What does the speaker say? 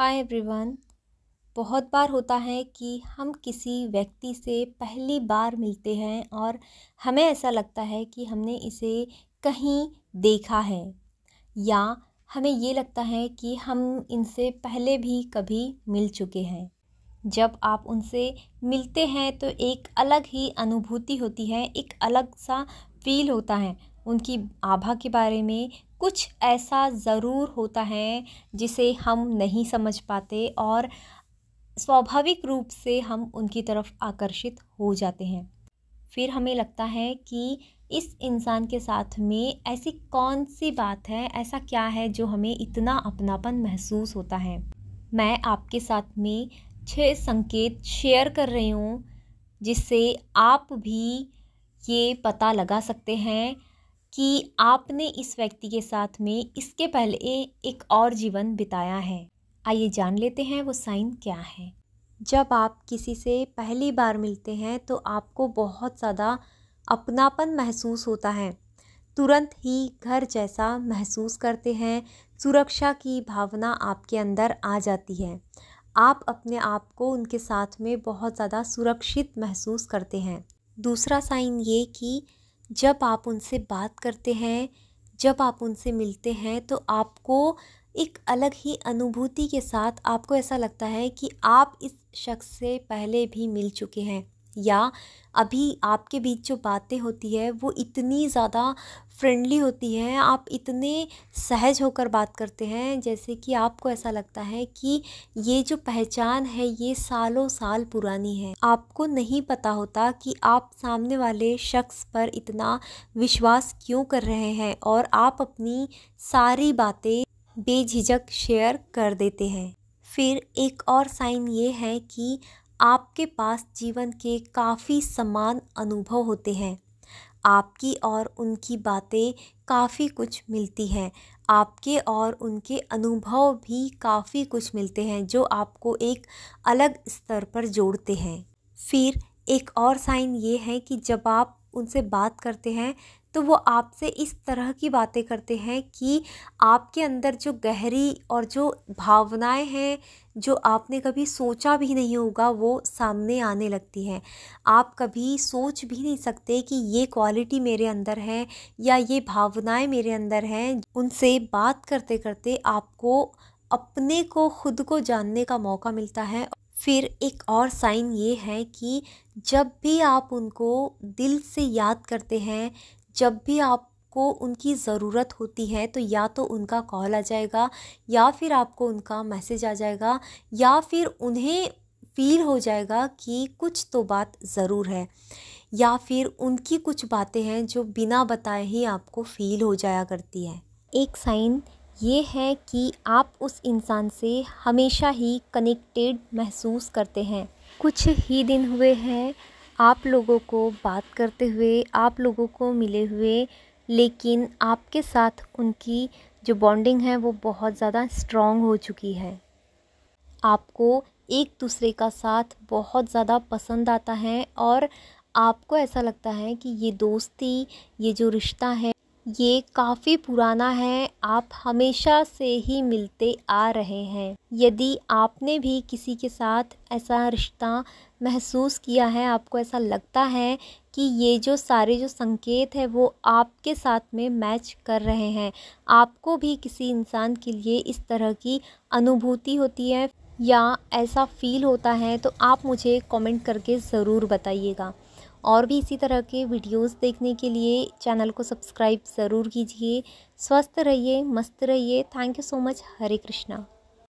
hi everyone बहुत बार होता है कि हम किसी व्यक्ति से पहली बार मिलते हैं और हमें ऐसा लगता है कि हमने इसे कहीं देखा है या हमें ये लगता है कि हम इनसे पहले भी कभी मिल चुके हैं जब आप उनसे मिलते हैं तो एक अलग ही अनुभूति होती है एक अलग सा फील होता है उनकी आभा के बारे में कुछ ऐसा ज़रूर होता है जिसे हम नहीं समझ पाते और स्वाभाविक रूप से हम उनकी तरफ आकर्षित हो जाते हैं फिर हमें लगता है कि इस इंसान के साथ में ऐसी कौन सी बात है ऐसा क्या है जो हमें इतना अपनापन महसूस होता है मैं आपके साथ में छः संकेत शेयर कर रही हूँ जिससे आप भी ये पता लगा सकते हैं कि आपने इस व्यक्ति के साथ में इसके पहले एक और जीवन बिताया है आइए जान लेते हैं वो साइन क्या है जब आप किसी से पहली बार मिलते हैं तो आपको बहुत ज़्यादा अपनापन महसूस होता है तुरंत ही घर जैसा महसूस करते हैं सुरक्षा की भावना आपके अंदर आ जाती है आप अपने आप को उनके साथ में बहुत ज़्यादा सुरक्षित महसूस करते हैं दूसरा साइन ये कि जब आप उनसे बात करते हैं जब आप उनसे मिलते हैं तो आपको एक अलग ही अनुभूति के साथ आपको ऐसा लगता है कि आप इस शख्स से पहले भी मिल चुके हैं या अभी आपके बीच जो बातें होती है वो इतनी ज़्यादा फ्रेंडली होती है आप इतने सहज होकर बात करते हैं जैसे कि आपको ऐसा लगता है कि ये जो पहचान है ये सालों साल पुरानी है आपको नहीं पता होता कि आप सामने वाले शख्स पर इतना विश्वास क्यों कर रहे हैं और आप अपनी सारी बातें बेझिझक शेयर कर देते हैं फिर एक और साइन ये है कि आपके पास जीवन के काफ़ी समान अनुभव होते हैं आपकी और उनकी बातें काफ़ी कुछ मिलती हैं आपके और उनके अनुभव भी काफ़ी कुछ मिलते हैं जो आपको एक अलग स्तर पर जोड़ते हैं फिर एक और साइन ये है कि जब आप उनसे बात करते हैं तो वो आपसे इस तरह की बातें करते हैं कि आपके अंदर जो गहरी और जो भावनाएं हैं जो आपने कभी सोचा भी नहीं होगा वो सामने आने लगती हैं आप कभी सोच भी नहीं सकते कि ये क्वालिटी मेरे अंदर है या ये भावनाएं मेरे अंदर हैं उनसे बात करते करते आपको अपने को खुद को जानने का मौका मिलता है फिर एक और साइन ये है कि जब भी आप उनको दिल से याद करते हैं जब भी आपको उनकी ज़रूरत होती है तो या तो उनका कॉल आ जाएगा या फिर आपको उनका मैसेज आ जाएगा या फिर उन्हें फील हो जाएगा कि कुछ तो बात ज़रूर है या फिर उनकी कुछ बातें हैं जो बिना बताए ही आपको फील हो जाया करती है एक साइन ये है कि आप उस इंसान से हमेशा ही कनेक्टेड महसूस करते हैं कुछ ही दिन हुए हैं आप लोगों को बात करते हुए आप लोगों को मिले हुए लेकिन आपके साथ उनकी जो बॉन्डिंग है वो बहुत ज़्यादा स्ट्रॉन्ग हो चुकी है आपको एक दूसरे का साथ बहुत ज़्यादा पसंद आता है और आपको ऐसा लगता है कि ये दोस्ती ये जो रिश्ता है ये काफ़ी पुराना है आप हमेशा से ही मिलते आ रहे हैं यदि आपने भी किसी के साथ ऐसा रिश्ता महसूस किया है आपको ऐसा लगता है कि ये जो सारे जो संकेत है वो आपके साथ में मैच कर रहे हैं आपको भी किसी इंसान के लिए इस तरह की अनुभूति होती है या ऐसा फील होता है तो आप मुझे कमेंट करके ज़रूर बताइएगा और भी इसी तरह के वीडियोस देखने के लिए चैनल को सब्सक्राइब ज़रूर कीजिए स्वस्थ रहिए मस्त रहिए thank you so much Hare Krishna